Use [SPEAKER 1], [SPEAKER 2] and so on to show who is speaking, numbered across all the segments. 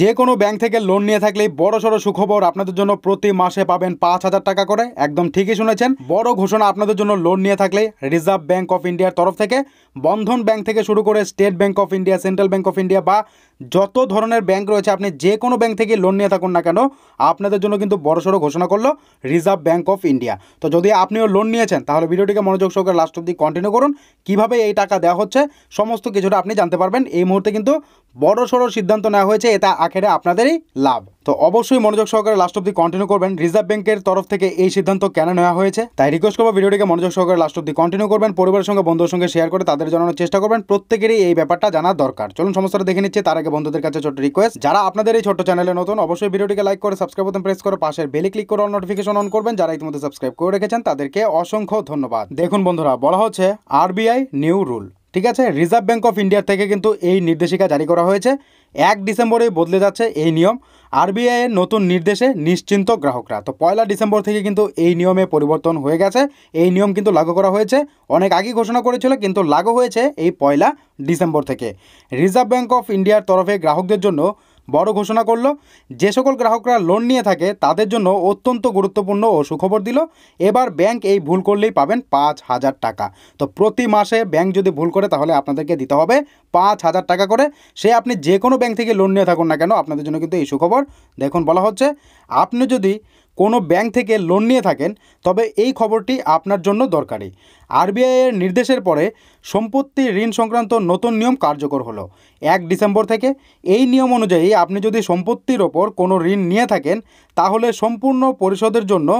[SPEAKER 1] যে কোনো ব্যাংক থেকে লোন নিয়ে থাকলেই বড় সড়ো সুখবর আপনাদের জন্য প্রতি মাসে পাবেন পাঁচ হাজার টাকা করে একদম ঠিকই শুনেছেন বড় ঘোষণা আপনাদের জন্য লোন নিয়ে থাকলে রিজার্ভ ব্যাংক অফ ইন্ডিয়ার তরফ থেকে বন্ধন ব্যাংক থেকে শুরু করে State Bank of India Central Bank of India বা যত ধরনের ব্যাংক রয়েছে আপনি যে কোনো ব্যাংক থেকে লোন নিয়ে থাকুন না কেন আপনাদের জন্য কিন্তু বড় সড়ো ঘোষণা করলো রিজার্ভ ব্যাংক অফ ইন্ডিয়া তো যদি আপনিও লোন নিয়েছেন তাহলে ভিডিওটিকে মনোযোগ সহকারে লাস্ট অব্দি কন্টিনিউ করুন কীভাবে এই টাকা দেওয়া হচ্ছে সমস্ত কিছুটা আপনি জানতে পারবেন এই মুহূর্তে কিন্তু বড় সড়ো সিদ্ধান্ত নেওয়া হয়েছে এটা আখেরে আপনাদেরই লাভ তো অবশ্যই মনোযোগ সহকারে লাস্ট অব্দি কন্টিনিউ করবেন রিজার্ভ ব্যাংকের তরফ থেকে এই সিদ্ধান্ত কেন নেওয়া হয়েছে তাই রিকোয়েস্ট করবো ভিডিওটিকে মনোযোগ সহকারে লাস্ট অব্দি কন্টিনিউ করবেন পরিবারের সঙ্গে বন্ধুদের সঙ্গে শেয়ার করে তাদের জানানোর চেষ্টা করবেন প্রত্যেকেরই এই ব্যাপারটা জানার দরকার চলুন সমস্যাটা দেখে নিচ্ছে তার আগে বন্ধুদের কাছে ছোট রিকোয়েস্ট যারা আপনাদের এই ছোট চ্যানেলে নতুন অবশ্যই ভিডিওটিকে লাইক করে সাবস্ক্রাইব বাটন প্রেস করে পাশের বেলে ক্লিক করে অল নোটিফিকেশন অন করবেন যারা ইতিমধ্যে সাবস্ক্রাইব করে রেখেছেন তাদেরকে অসংখ্য ধন্যবাদ দেখুন বন্ধুরা বলা হচ্ছে আরবিআই নিউ রুল ঠিক আছে রিজার্ভ ব্যাঙ্ক অফ ইন্ডিয়ার থেকে কিন্তু এই নির্দেশিকা জারি করা হয়েছে এক ডিসেম্বরে বদলে যাচ্ছে এই নিয়ম আরবিআইয়ের নতুন নির্দেশে নিশ্চিন্ত গ্রাহকরা তো পয়লা ডিসেম্বর থেকে কিন্তু এই নিয়মে পরিবর্তন হয়ে গেছে এই নিয়ম কিন্তু লাগু করা হয়েছে অনেক আগে ঘোষণা করেছিল কিন্তু লাগু হয়েছে এই পয়লা ডিসেম্বর থেকে রিজার্ভ ব্যাঙ্ক অফ ইন্ডিয়ার তরফে গ্রাহকদের জন্য বড় ঘোষণা করলো যে সকল গ্রাহকরা লোন নিয়ে থাকে তাদের জন্য অত্যন্ত গুরুত্বপূর্ণ ও সুখবর দিল এবার ব্যাংক এই ভুল করলেই পাবেন পাঁচ হাজার টাকা তো প্রতি মাসে ব্যাংক যদি ভুল করে তাহলে আপনাদেরকে দিতে হবে পাঁচ হাজার টাকা করে সে আপনি যে কোনো ব্যাংক থেকে লোন নিয়ে থাকুন না কেন আপনাদের জন্য কিন্তু এই সুখবর দেখুন বলা হচ্ছে আপনি যদি কোনো ব্যাংক থেকে লোন নিয়ে থাকেন তবে এই খবরটি আপনার জন্য দরকারি আরবিআইয়ের নির্দেশের পরে সম্পত্তি ঋণ সংক্রান্ত নতুন নিয়ম কার্যকর হলো এক ডিসেম্বর থেকে এই নিয়ম অনুযায়ী আপনি যদি সম্পত্তির ওপর কোনো ঋণ নিয়ে থাকেন তাহলে সম্পূর্ণ পরিশোধের জন্য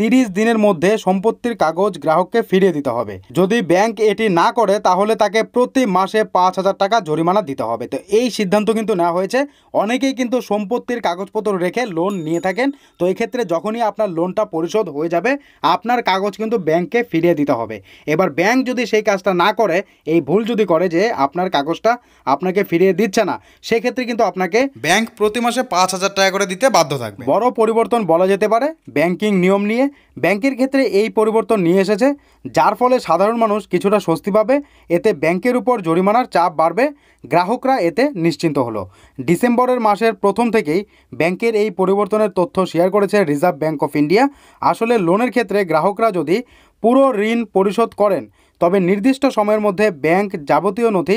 [SPEAKER 1] তিরিশ দিনের মধ্যে সম্পত্তির কাগজ গ্রাহককে ফিরিয়ে দিতে হবে যদি ব্যাংক এটি না করে তাহলে তাকে প্রতি মাসে পাঁচ হাজার টাকা জরিমানা দিতে হবে তো এই সিদ্ধান্ত কিন্তু নেওয়া হয়েছে অনেকেই কিন্তু সম্পত্তির কাগজপত্র রেখে লোন নিয়ে থাকেন তো এক্ষেত্রে যখনই আপনার লোনটা পরিশোধ হয়ে যাবে আপনার কাগজ কিন্তু ব্যাংকে ফিরিয়ে দিতে হবে এবার ব্যাংক যদি সেই কাজটা না করে এই ভুল যদি করে যে আপনার কাগজটা আপনাকে ফিরিয়ে দিচ্ছে না সেক্ষেত্রে কিন্তু আপনাকে ব্যাংক প্রতি মাসে পাঁচ হাজার টাকা করে দিতে বাধ্য থাকবে বড় পরিবর্তন বলা যেতে পারে ব্যাংকিং নিয়ম নিয়ে ব্যাংকের ক্ষেত্রে এই পরিবর্তন নিয়ে এসেছে যার ফলে সাধারণ মানুষ কিছুটা স্বস্তি পাবে এতে ব্যাংকের উপর জরিমানার চাপ বাড়বে গ্রাহকরা এতে নিশ্চিন্ত হলো ডিসেম্বরের মাসের প্রথম থেকেই ব্যাংকের এই পরিবর্তনের তথ্য শেয়ার করেছে রিজার্ভ ব্যাংক অফ ইন্ডিয়া আসলে লোনের ক্ষেত্রে গ্রাহকরা যদি পুরো ঋণ পরিশোধ করেন তবে নির্দিষ্ট সময়ের মধ্যে ব্যাংক যাবতীয় নথি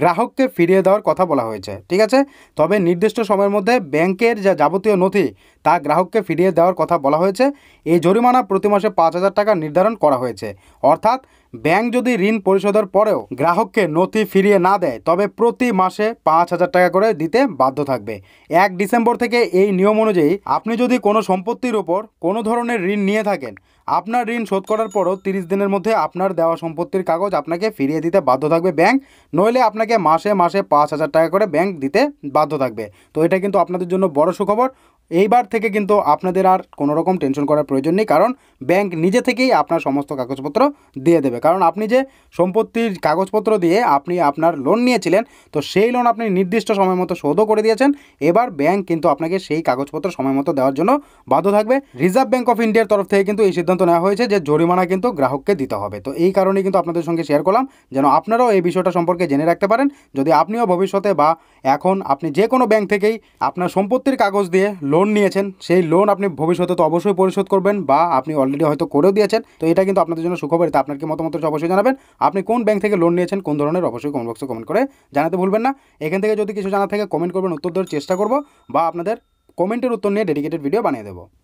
[SPEAKER 1] গ্রাহককে ফিরিয়ে দেওয়ার কথা বলা হয়েছে ঠিক আছে তবে নির্দিষ্ট সময়ের মধ্যে ব্যাংকের যা যাবতীয় নথি তা গ্রাহককে ফিরিয়ে দেওয়ার কথা বলা হয়েছে এই জরিমানা প্রতি মাসে পাঁচ হাজার টাকা নির্ধারণ করা হয়েছে অর্থাৎ ব্যাংক যদি ঋণ পরিশোধের পরেও গ্রাহককে নথি ফিরিয়ে না দেয় তবে প্রতি মাসে পাঁচ হাজার টাকা করে দিতে বাধ্য থাকবে এক ডিসেম্বর থেকে এই নিয়ম অনুযায়ী আপনি যদি কোনো সম্পত্তির ওপর কোনো ধরনের ঋণ নিয়ে থাকেন আপনার ঋণ শোধ করার পরও তিরিশ দিনের মধ্যে আপনার দেওয়া সম্পত্তির কাগজ আপনাকে ফিরিয়ে দিতে বাধ্য থাকবে ব্যাংক নইলে আপনাকে মাসে মাসে পাঁচ হাজার টাকা করে ব্যাংক দিতে বাধ্য থাকবে তো এটা কিন্তু আপনাদের জন্য বড় সুখবর এইবার থেকে কিন্তু আপনাদের আর কোনো রকম টেনশন করার প্রয়োজন নেই কারণ ব্যাংক নিজে থেকেই আপনার সমস্ত কাগজপত্র দিয়ে দেবে কারণ আপনি যে সম্পত্তির কাগজপত্র দিয়ে আপনি আপনার লোন নিয়েছিলেন তো সেই লোন আপনি নির্দিষ্ট সময় মতো শোধও করে দিয়েছেন এবার ব্যাংক কিন্তু আপনাকে সেই কাগজপত্র সময় মতো দেওয়ার জন্য বাধ্য থাকবে রিজার্ভ ব্যাংক অফ ইন্ডিয়ার তরফ থেকে কিন্তু এই সিদ্ধান্ত নেওয়া হয়েছে যে জরিমানা কিন্তু গ্রাহককে দিতে হবে তো এই কারণে কিন্তু আপনাদের সঙ্গে শেয়ার করলাম যেন আপনারাও এই বিষয়টা সম্পর্কে জেনে রাখতে পারেন যদি আপনিও ভবিষ্যতে বা এখন আপনি যে কোনো ব্যাংক থেকেই আপনার সম্পত্তির কাগজ দিয়ে লোন লোন নিয়েছেন সেই লোন আপনি ভবিষ্যতে তো অবশ্যই পরিশোধ করবেন বা আপনি অলরেডি হয়তো করেও দিয়েছেন তো এটা কিন্তু আপনাদের জন্য তা আপনার কি মতামত অবশ্যই জানাবেন আপনি কোন ব্যাংক থেকে লোন নিয়েছেন কোন ধরনের অবশ্যই কমেন্ট বক্সে কমেন্ট করে জানাতে ভুলবেন না এখান থেকে যদি কিছু জানা থাকে কমেন্ট করবেন উত্তর দেওয়ার চেষ্টা করব বা আপনাদের কমেন্টের উত্তর নিয়ে ডেডিকেটেড ভিডিও বানিয়ে দেবো